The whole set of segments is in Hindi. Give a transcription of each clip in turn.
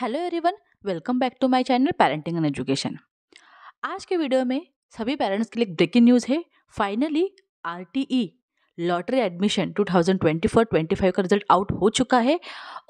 hello everyone welcome back to my channel parenting and education आज के वीडियो में सभी पेरेंट्स के लिए ब्रेकिंग न्यूज़ है फाइनली आरटीई लॉटरी एडमिशन 2024-25 का रिजल्ट आउट हो चुका है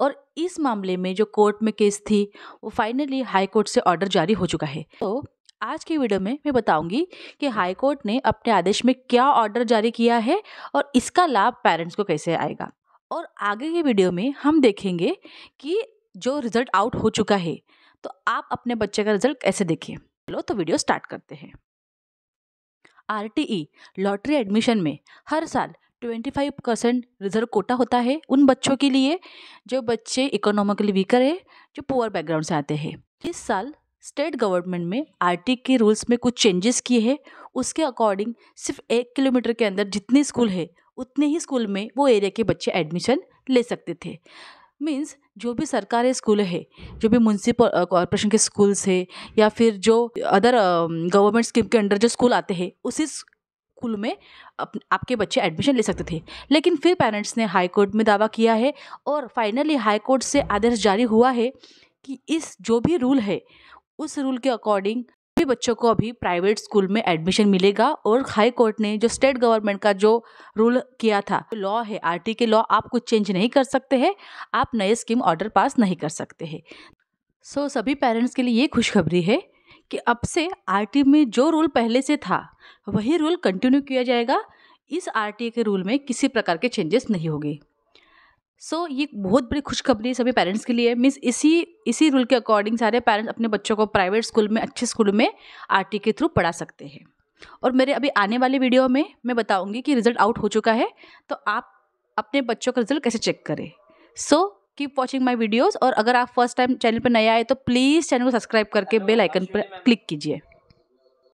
और इस मामले में जो कोर्ट में केस थी वो फाइनली हाई कोर्ट से ऑर्डर जारी हो चुका है तो आज की वीडियो में मैं बताऊंगी कि हाई कोर्ट ने अपने आदेश में क्या ऑर्डर जारी किया है और इसका लाभ पेरेंट्स को कैसे आएगा और आगे की वीडियो में हम देखेंगे कि जो रिज़ल्ट आउट हो चुका है तो आप अपने बच्चे का रिज़ल्ट कैसे देखिए चलो तो वीडियो स्टार्ट करते हैं आर लॉटरी एडमिशन में हर साल 25 परसेंट रिजर्व कोटा होता है उन बच्चों के लिए जो बच्चे इकोनॉमिकली वीकर है जो पुअर बैकग्राउंड से आते हैं इस साल स्टेट गवर्नमेंट में आर e के रूल्स में कुछ चेंजेस किए हैं उसके अकॉर्डिंग सिर्फ एक किलोमीटर के अंदर जितने स्कूल है उतने ही स्कूल में वो एरिया के बच्चे एडमिशन ले सकते थे मीन्स जो भी सरकारी स्कूल है जो भी म्यूनसिपल कॉरपोरेशन uh, के स्कूल्स है या फिर जो अदर गवर्नमेंट स्कीम के अंडर जो स्कूल आते हैं उसी स्कूल में अप, आपके बच्चे एडमिशन ले सकते थे लेकिन फिर पेरेंट्स ने हाई कोर्ट में दावा किया है और फाइनली हाई कोर्ट से आदेश जारी हुआ है कि इस जो भी रूल है उस रूल के अकॉर्डिंग सभी बच्चों को अभी प्राइवेट स्कूल में एडमिशन मिलेगा और हाई कोर्ट ने जो स्टेट गवर्नमेंट का जो रूल किया था लॉ है आर के लॉ आप कुछ चेंज नहीं कर सकते हैं आप नए स्कीम ऑर्डर पास नहीं कर सकते हैं सो so, सभी पेरेंट्स के लिए ये खुशखबरी है कि अब से आरटी में जो रूल पहले से था वही रूल कंटिन्यू किया जाएगा इस आरटीए के रूल में किसी प्रकार के चेंजेस नहीं होंगे सो so, ये बहुत बड़ी खुशखबरी सभी पेरेंट्स के लिए मीन्स इसी इसी रूल के अकॉर्डिंग सारे पेरेंट्स अपने बच्चों को प्राइवेट स्कूल में अच्छे स्कूल में आर के थ्रू पढ़ा सकते हैं और मेरे अभी आने वाले वीडियो में मैं बताऊंगी कि रिजल्ट आउट हो चुका है तो आप अपने बच्चों का रिजल्ट कैसे चेक करें so keep watching my videos और अगर आप फर्स्ट टाइम चैनल पर नए आए तो प्लीज़ चैनल को सब्सक्राइब करके बेल आइकन पर क्लिक कीजिए